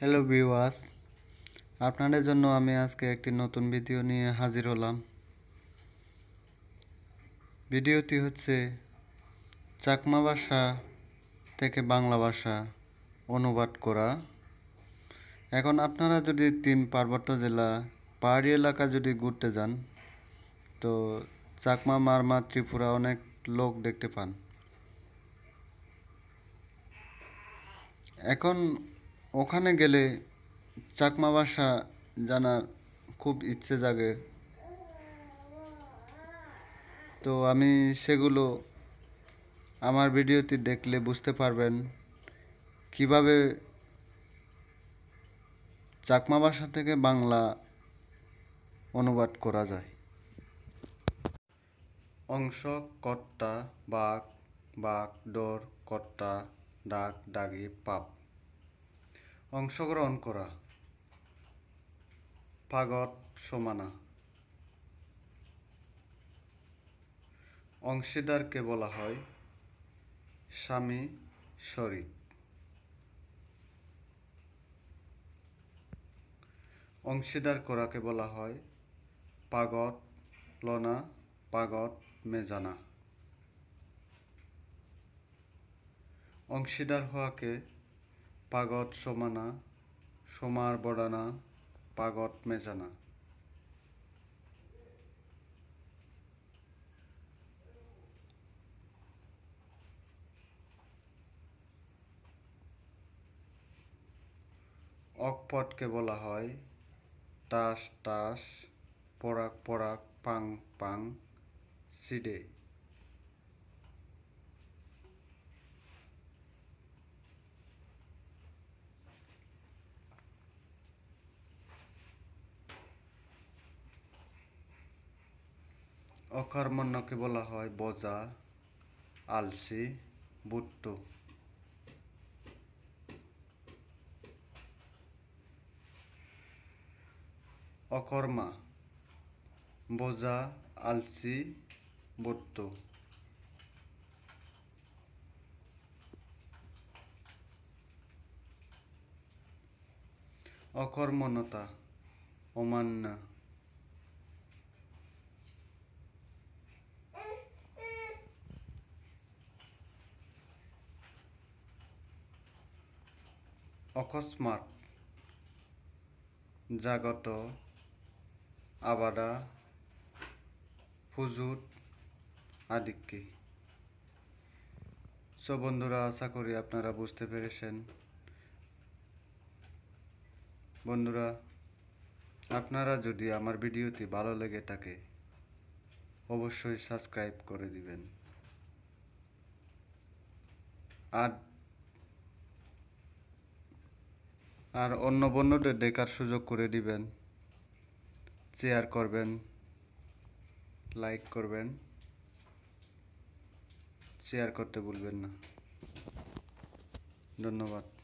hello viewers আপনাদের জন্য আমি আজকে একটি নতুন ভিডিও নিয়ে হাজির হলাম ভিডিওটি হচ্ছে চাকমা ভাষা থেকে বাংলা ভাষা অনুবাদ করা এখন আপনারা যদি তিন পার্বত্য জেলা পাহাড়ি এলাকা যদি ঘুরতে যান তো চাকমা মারমা ত্রিপুরা অনেক লোক দেখতে পান এখন ওখানে গেলে চাকমা ভাষা জানার খুব ইচ্ছে জাগে তো আমি সেগুলো আমার ভিডিওটি দেখলে বুঝতে পারবেন কিভাবে চাকমা ভাষা থেকে বাংলা অনুবাদ করা যায় অংশ কর্তা বাক বাক ডোর কর্তা ডাক ডাগি পাপ অংশগ্রহণ করা পাগত সমানা অংশীদারকে বলা হয় স্বামী শরিক অংশীদার করাকে বলা হয় পাগত লনা পাগত মেজানা অংশীদার হওয়াকে পাগত সমানা সোমার বড়ানা পাগত মেজানা অকপটকে বলা হয় তাস তাস পরাক পরাক পাং পাং সিডে অকর্মণ্যকে বলা হয় বজা আলসি বুট্ট অকর্মা বজা আলসি বুট্টু অকর্মণতা অমান্না অকস্মাৎ জাগত আবাদা ফুজুত আদিকে সো বন্ধুরা আশা করি আপনারা বুঝতে পেরেছেন বন্ধুরা আপনারা যদি আমার ভিডিওটি ভালো লেগে থাকে অবশ্যই সাবস্ক্রাইব করে দিবেন আর আর অন্য বন্যদের দেখার সুযোগ করে দিবেন শেয়ার করবেন লাইক করবেন শেয়ার করতে ভুলবেন না ধন্যবাদ